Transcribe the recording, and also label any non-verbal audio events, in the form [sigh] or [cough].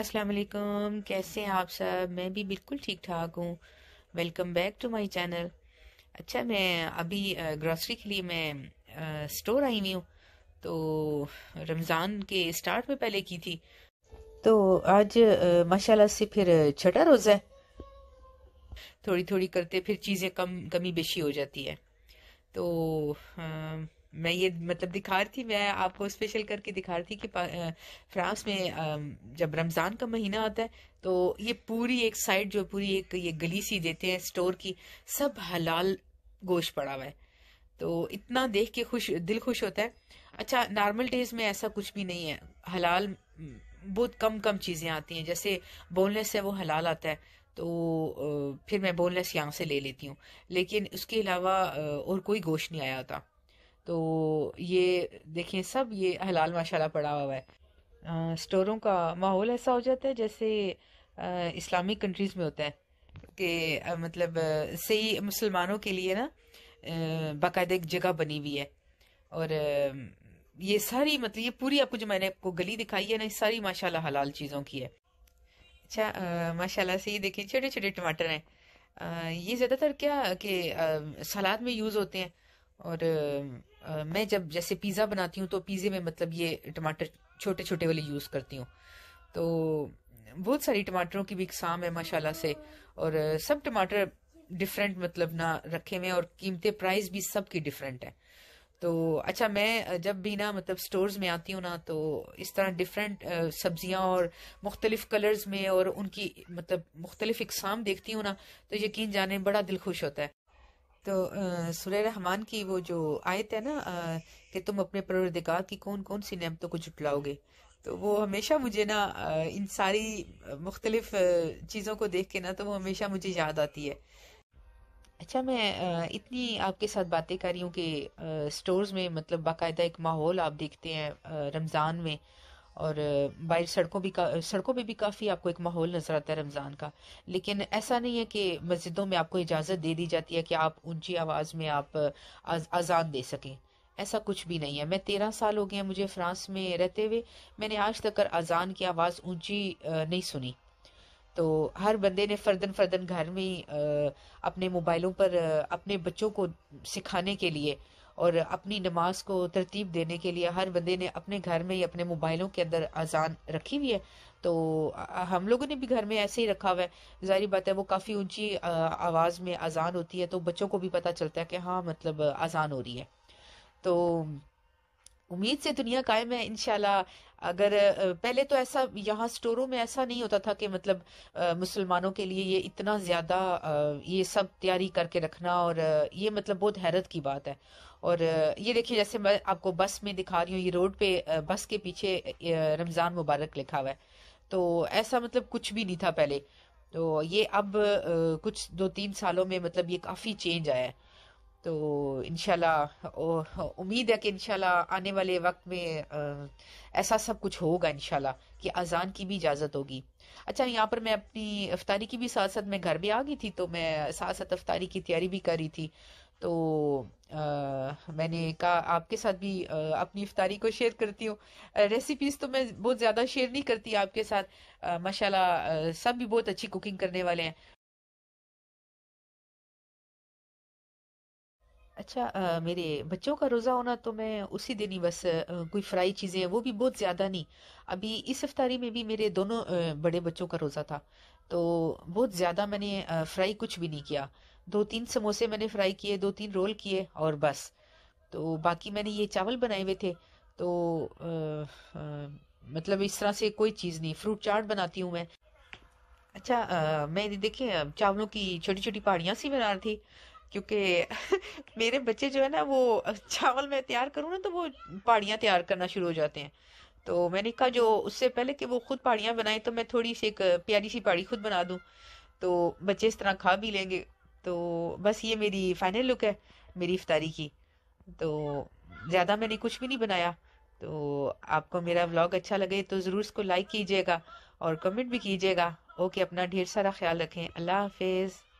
अस्सलाम वालेकुम कैसे हैं आप सब मैं भी बिल्कुल ठीक ठाक हूँ welcome back to my channel अच्छा मैं अभी ग्रॉसरी के लिए मैं स्टोर आई हुई हूँ तो रमज़ान के स्टार्ट में पहले की थी तो आज माशाल्लाह से फिर छठा रोज़ा है थोड़ी थोड़ी करते फिर चीज़ें कम कमी बेशी हो जाती है तो आ, मैं ये मतलब दिखा रही थी मैं आपको स्पेशल करके दिखा रही थी कि फ्रांस में जब रमज़ान का महीना आता है तो ये पूरी एक साइड जो पूरी एक ये गली सी देते हैं स्टोर की सब हलाल गोश्त पड़ा हुआ है तो इतना देख के खुश दिल खुश होता है अच्छा नॉर्मल डेज में ऐसा कुछ भी नहीं है हलाल बहुत कम कम चीज़ें आती हैं जैसे बोनलेस है वो हलाल आता है तो फिर मैं बोनलेस यहाँ से ले लेती हूँ लेकिन उसके अलावा और कोई गोश्त नहीं आया होता तो ये देखिए सब ये हलाल माशाल्लाह पड़ा हुआ है आ, स्टोरों का माहौल ऐसा हो जाता है जैसे इस्लामिक कंट्रीज़ में होता है कि मतलब सही मुसलमानों के लिए ना बाकायदा एक जगह बनी हुई है और ये सारी मतलब ये पूरी आपको जो मैंने आपको गली दिखाई है ना ये सारी माशाल्लाह हलाल चीज़ों की है अच्छा माशाल्लाह से ये देखिए छोटे छोटे टमाटर हैं ये ज़्यादातर क्या कि सलाद में यूज़ होते हैं और मैं जब जैसे पिज़्ज़ा बनाती हूँ तो पिज़्ज़े में मतलब ये टमाटर छोटे छोटे वाले यूज़ करती हूँ तो बहुत सारी टमाटरों की भी इकसाम है माशाल्लाह से और सब टमाटर डिफरेंट मतलब ना रखे हुए और कीमतें प्राइस भी सबकी डिफरेंट है तो अच्छा मैं जब भी ना मतलब स्टोर्स में आती हूँ ना तो इस तरह डिफरेंट सब्जियाँ और मुख्तलिफ कलर्स में और उनकी मतलब मुख्तलिफ इकसाम देखती हूँ ना तो यकीन जाने बड़ा दिल खुश होता है तो सुरह रहमान की वो जो आयत है ना कि तुम अपने परवरदिगार की कौन कौन सी नियमतों को जुटलाओगे तो वो हमेशा मुझे ना इन सारी मुख्तलिफ चीज़ों को देख के ना तो वो हमेशा मुझे याद आती है अच्छा मैं इतनी आपके साथ बातें कर रही हूँ कि स्टोर्स में मतलब बाकायदा एक माहौल आप देखते हैं रमज़ान में और बाहर सड़कों भी का सड़कों पे भी काफ़ी आपको एक माहौल नज़र आता है रमज़ान का लेकिन ऐसा नहीं है कि मस्जिदों में आपको इजाज़त दे दी जाती है कि आप ऊंची आवाज़ में आप अजान दे सकें ऐसा कुछ भी नहीं है मैं तेरह साल हो गया मुझे फ्रांस में रहते हुए मैंने आज तक अजान की आवाज़ ऊंची नहीं सुनी तो हर बंदे ने फर्दन फर्दन घर में अपने मोबाइलों पर अपने बच्चों को सिखाने के लिए और अपनी नमाज को तरतीब देने के लिए हर बंदे ने अपने घर में ही अपने मोबाइलों के अंदर अजान रखी हुई है तो हम लोगों ने भी घर में ऐसे ही रखा हुआ है जाहिर बात है वो काफ़ी ऊंची आवाज़ में अजान होती है तो बच्चों को भी पता चलता है कि हाँ मतलब अजान हो रही है तो उम्मीद से दुनिया कायम है इनशाला अगर पहले तो ऐसा यहाँ स्टोरों में ऐसा नहीं होता था कि मतलब मुसलमानों के लिए ये इतना ज़्यादा ये सब तैयारी करके रखना और ये मतलब बहुत हैरत की बात है और ये देखिए जैसे मैं आपको बस में दिखा रही हूँ ये रोड पे बस के पीछे रमज़ान मुबारक लिखा हुआ है तो ऐसा मतलब कुछ भी नहीं था पहले तो ये अब कुछ दो तीन सालों में मतलब ये काफ़ी चेंज आया है तो इनशाला उम्मीद है कि इनशाला आने वाले वक्त में ऐसा सब कुछ होगा इनशाला कि अजान की भी इजाज़त होगी अच्छा यहाँ पर मैं अपनी अफतारी की भी साथ साथ मैं घर भी आ गई थी तो मैं साथ साथ अफ्तारी की तैयारी भी कर रही थी तो आ, मैंने कहा आपके साथ भी आ, अपनी इफ्तारी को शेयर करती हूँ रेसिपीज़ तो मैं बहुत ज़्यादा शेयर नहीं करती आपके साथ माशाल्लाह सब भी बहुत अच्छी कुकिंग करने वाले हैं अच्छा आ, मेरे बच्चों का रोज़ा होना तो मैं उसी दिन ही बस आ, कोई फ्राई चीज़ें वो भी बहुत ज़्यादा नहीं अभी इस अफ्तारी में भी मेरे दोनों आ, बड़े बच्चों का रोज़ा था तो बहुत ज़्यादा मैंने आ, फ्राई कुछ भी नहीं किया दो तीन समोसे मैंने फ्राई किए दो तीन रोल किए और बस तो बाकी मैंने ये चावल बनाए हुए थे तो आ, आ, मतलब इस तरह से कोई चीज़ नहीं फ्रूट चाट बनाती हूँ मैं अच्छा आ, मैं देखिए चावलों की छोटी छोटी पहाड़ियाँ सी बना रही थी क्योंकि [laughs] मेरे बच्चे जो है ना वो चावल मैं तैयार करूँ ना तो वो पहाड़ियाँ तैयार करना शुरू हो जाते हैं तो मैंने कहा जो उससे पहले कि वो खुद पहाड़ियाँ बनाए तो मैं थोड़ी सी एक प्यारी सी पहाड़ी खुद बना दूँ तो बच्चे इस तरह खा भी लेंगे तो बस ये मेरी फाइनल लुक है मेरी इफ्तारी की तो ज़्यादा मैंने कुछ भी नहीं बनाया तो आपको मेरा व्लॉग अच्छा लगे तो ज़रूर इसको लाइक कीजिएगा और कमेंट भी कीजिएगा ओके अपना ढेर सारा ख्याल रखें अल्लाह हाफिज़